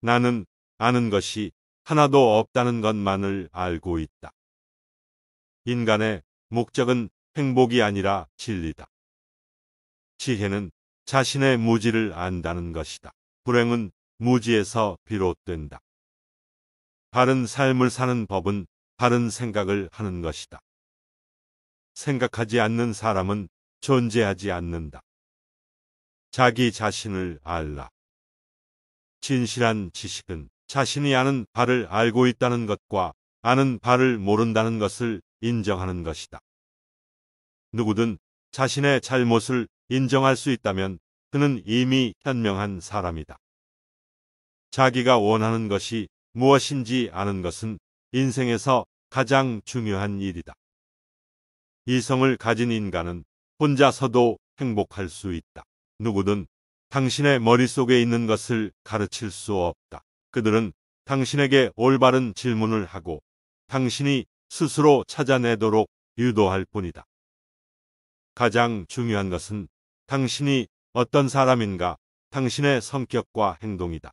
나는 아는 것이 하나도 없다는 것만을 알고 있다. 인간의 목적은 행복이 아니라 진리다. 지혜는 자신의 무지를 안다는 것이다. 불행은 무지에서 비롯된다. 바른 삶을 사는 법은 바른 생각을 하는 것이다. 생각하지 않는 사람은 존재하지 않는다. 자기 자신을 알라. 진실한 지식은 자신이 아는 바를 알고 있다는 것과 아는 바를 모른다는 것을 인정하는 것이다. 누구든 자신의 잘못을 인정할 수 있다면 그는 이미 현명한 사람이다. 자기가 원하는 것이 무엇인지 아는 것은 인생에서 가장 중요한 일이다. 이성을 가진 인간은 혼자서도 행복할 수 있다. 누구든 당신의 머릿속에 있는 것을 가르칠 수 없다. 그들은 당신에게 올바른 질문을 하고 당신이 스스로 찾아내도록 유도할 뿐이다. 가장 중요한 것은 당신이 어떤 사람인가 당신의 성격과 행동이다.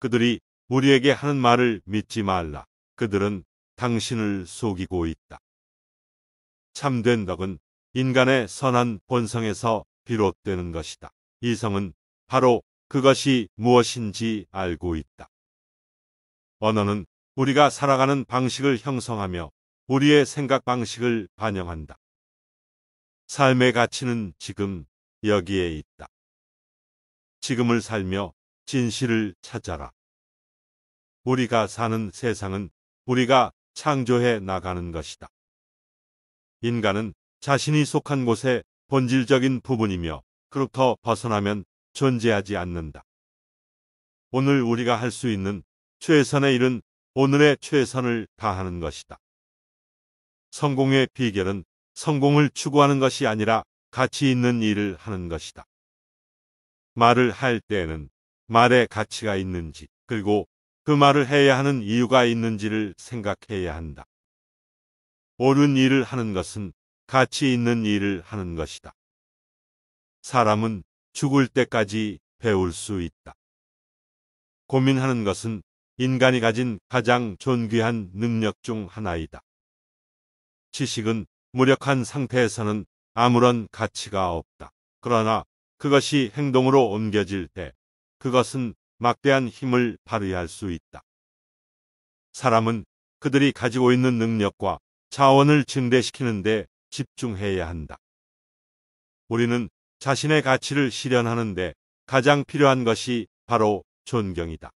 그들이 우리에게 하는 말을 믿지 말라. 그들은 당신을 속이고 있다. 참된 덕은 인간의 선한 본성에서 비롯되는 것이다. 이성은 바로 그것이 무엇인지 알고 있다. 언어는 우리가 살아가는 방식을 형성하며 우리의 생각 방식을 반영한다. 삶의 가치는 지금 여기에 있다. 지금을 살며 진실을 찾아라. 우리가 사는 세상은 우리가 창조해 나가는 것이다. 인간은 자신이 속한 곳의 본질적인 부분이며 그로부터 벗어나면 존재하지 않는다. 오늘 우리가 할 수 있는 최선의 일은 오늘의 최선을 다하는 것이다. 성공의 비결은 성공을 추구하는 것이 아니라 가치 있는 일을 하는 것이다. 말을 할 때에는 말의 가치가 있는지, 그리고 그 말을 해야 하는 이유가 있는지를 생각해야 한다. 옳은 일을 하는 것은 가치 있는 일을 하는 것이다. 사람은 죽을 때까지 배울 수 있다. 고민하는 것은 인간이 가진 가장 존귀한 능력 중 하나이다. 지식은 무력한 상태에서는 아무런 가치가 없다. 그러나 그것이 행동으로 옮겨질 때 그것은 막대한 힘을 발휘할 수 있다. 사람은 그들이 가지고 있는 능력과 자원을 증대시키는데 집중해야 한다. 우리는 자신의 가치를 실현하는데 가장 필요한 것이 바로 존경이다.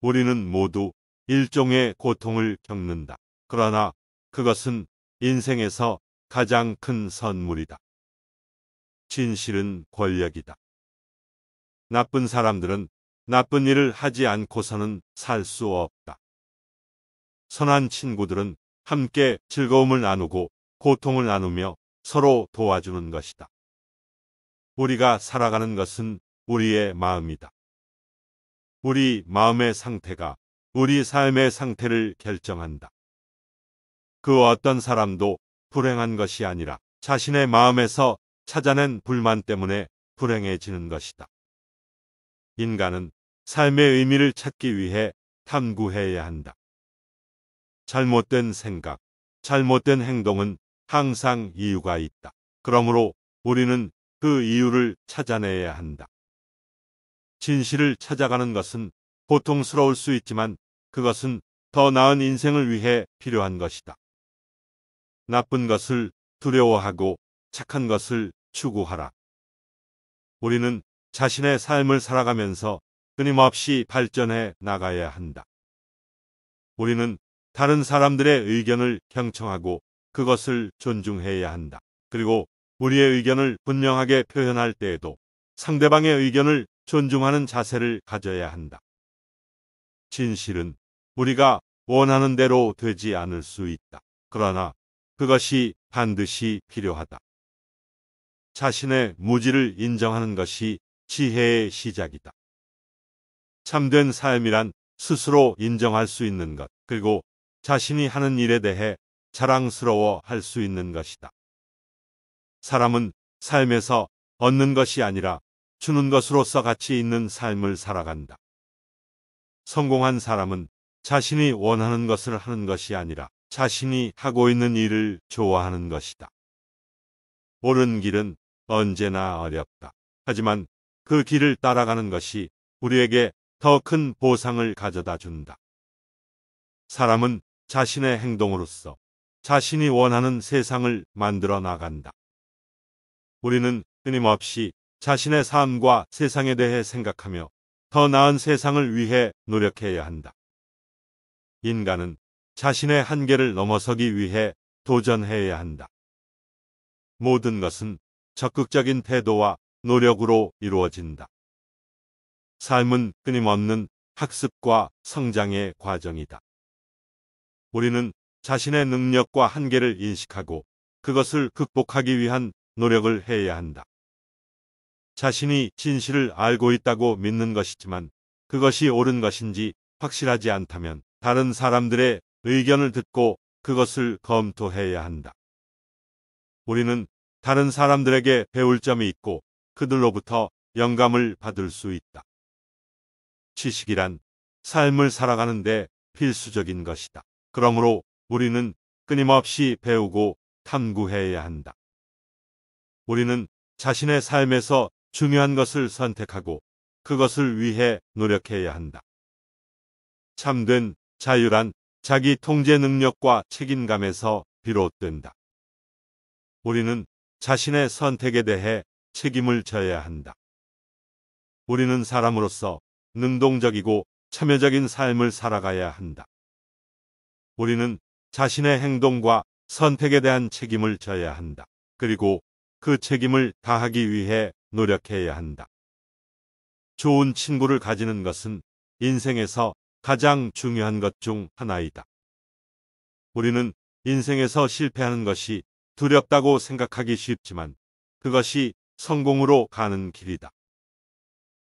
우리는 모두 일종의 고통을 겪는다. 그러나 그것은 인생에서 가장 큰 선물이다. 진실은 권력이다. 나쁜 사람들은 나쁜 일을 하지 않고서는 살 수 없다. 선한 친구들은 함께 즐거움을 나누고 고통을 나누며 서로 도와주는 것이다. 우리가 살아가는 것은 우리의 마음이다. 우리 마음의 상태가 우리 삶의 상태를 결정한다. 그 어떤 사람도 불행한 것이 아니라 자신의 마음에서 찾아낸 불만 때문에 불행해지는 것이다. 인간은 삶의 의미를 찾기 위해 탐구해야 한다. 잘못된 생각, 잘못된 행동은 항상 이유가 있다. 그러므로 우리는 그 이유를 찾아내야 한다. 진실을 찾아가는 것은 고통스러울 수 있지만 그것은 더 나은 인생을 위해 필요한 것이다. 나쁜 것을 두려워하고 착한 것을 추구하라. 우리는 자신의 삶을 살아가면서 끊임없이 발전해 나가야 한다. 우리는 다른 사람들의 의견을 경청하고 그것을 존중해야 한다. 그리고 우리의 의견을 분명하게 표현할 때에도 상대방의 의견을 존중하는 자세를 가져야 한다. 진실은 우리가 원하는 대로 되지 않을 수 있다. 그러나 그것이 반드시 필요하다. 자신의 무지를 인정하는 것이 지혜의 시작이다. 참된 삶이란 스스로 인정할 수 있는 것, 그리고 자신이 하는 일에 대해 자랑스러워 할 수 있는 것이다. 사람은 삶에서 얻는 것이 아니라 주는 것으로서 가치 있는 삶을 살아간다. 성공한 사람은 자신이 원하는 것을 하는 것이 아니라 자신이 하고 있는 일을 좋아하는 것이다. 옳은 길은 언제나 어렵다. 하지만 그 길을 따라가는 것이 우리에게 더 큰 보상을 가져다 준다. 사람은 자신의 행동으로서 자신이 원하는 세상을 만들어 나간다. 우리는 끊임없이 자신의 삶과 세상에 대해 생각하며 더 나은 세상을 위해 노력해야 한다. 인간은 자신의 한계를 넘어서기 위해 도전해야 한다. 모든 것은 적극적인 태도와 노력으로 이루어진다. 삶은 끊임없는 학습과 성장의 과정이다. 우리는 자신의 능력과 한계를 인식하고 그것을 극복하기 위한 노력을 해야 한다. 자신이 진실을 알고 있다고 믿는 것이지만 그것이 옳은 것인지 확실하지 않다면 다른 사람들의 의견을 듣고 그것을 검토해야 한다. 우리는 다른 사람들에게 배울 점이 있고 그들로부터 영감을 받을 수 있다. 지식이란 삶을 살아가는데 필수적인 것이다. 그러므로 우리는 끊임없이 배우고 탐구해야 한다. 우리는 자신의 삶에서 중요한 것을 선택하고 그것을 위해 노력해야 한다. 참된 자유란 자기 통제 능력과 책임감에서 비롯된다. 우리는 자신의 선택에 대해 책임을 져야 한다. 우리는 사람으로서 능동적이고 참여적인 삶을 살아가야 한다. 우리는 자신의 행동과 선택에 대한 책임을 져야 한다. 그리고 그 책임을 다하기 위해 노력해야 한다. 좋은 친구를 가지는 것은 인생에서 가장 중요한 것 중 하나이다. 우리는 인생에서 실패하는 것이 두렵다고 생각하기 쉽지만 그것이 성공으로 가는 길이다.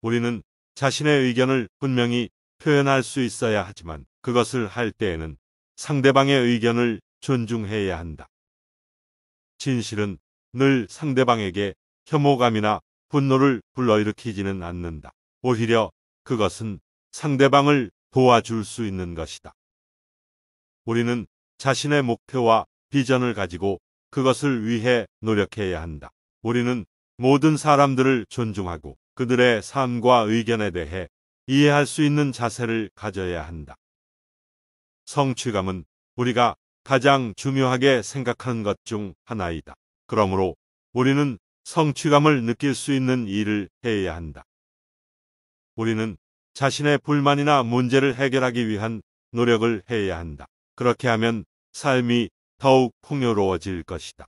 우리는 자신의 의견을 분명히 표현할 수 있어야 하지만 그것을 할 때에는 상대방의 의견을 존중해야 한다. 진실은 늘 상대방에게 혐오감이나 분노를 불러일으키지는 않는다. 오히려 그것은 상대방을 도와줄 수 있는 것이다. 우리는 자신의 목표와 비전을 가지고 그것을 위해 노력해야 한다. 우리는 모든 사람들을 존중하고 그들의 삶과 의견에 대해 이해할 수 있는 자세를 가져야 한다. 성취감은 우리가 가장 중요하게 생각하는 것 중 하나이다. 그러므로 우리는 성취감을 느낄 수 있는 일을 해야 한다. 우리는 자신의 불만이나 문제를 해결하기 위한 노력을 해야 한다. 그렇게 하면 삶이 더욱 풍요로워질 것이다.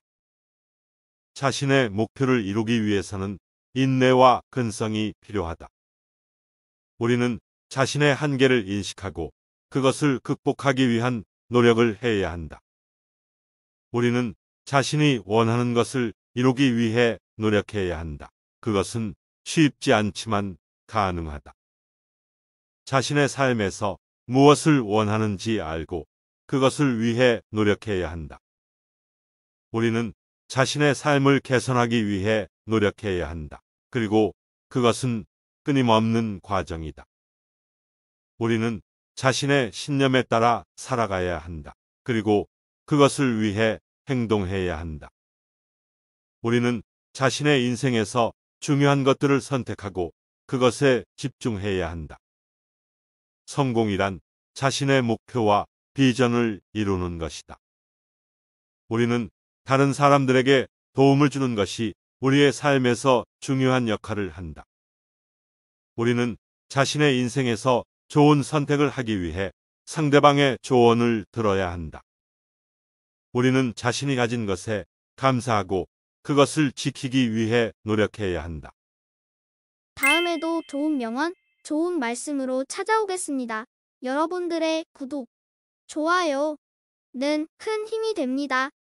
자신의 목표를 이루기 위해서는 인내와 근성이 필요하다. 우리는 자신의 한계를 인식하고 그것을 극복하기 위한 노력을 해야 한다. 우리는 자신이 원하는 것을 이루기 위해 노력해야 한다. 그것은 쉽지 않지만 가능하다. 자신의 삶에서 무엇을 원하는지 알고 그것을 위해 노력해야 한다. 우리는 자신의 삶을 개선하기 위해 노력해야 한다. 그리고 그것은 끊임없는 과정이다. 우리는 자신의 신념에 따라 살아가야 한다. 그리고 그것을 위해 행동해야 한다. 우리는 자신의 인생에서 중요한 것들을 선택하고 그것에 집중해야 한다. 성공이란 자신의 목표와 비전을 이루는 것이다. 우리는 다른 사람들에게 도움을 주는 것이 우리의 삶에서 중요한 역할을 한다. 우리는 자신의 인생에서 좋은 선택을 하기 위해 상대방의 조언을 들어야 한다. 우리는 자신이 가진 것에 감사하고 그것을 지키기 위해 노력해야 한다. 다음에도 좋은 명언, 좋은 말씀으로 찾아오겠습니다. 여러분들의 구독, 좋아요 는큰 힘이 됩니다.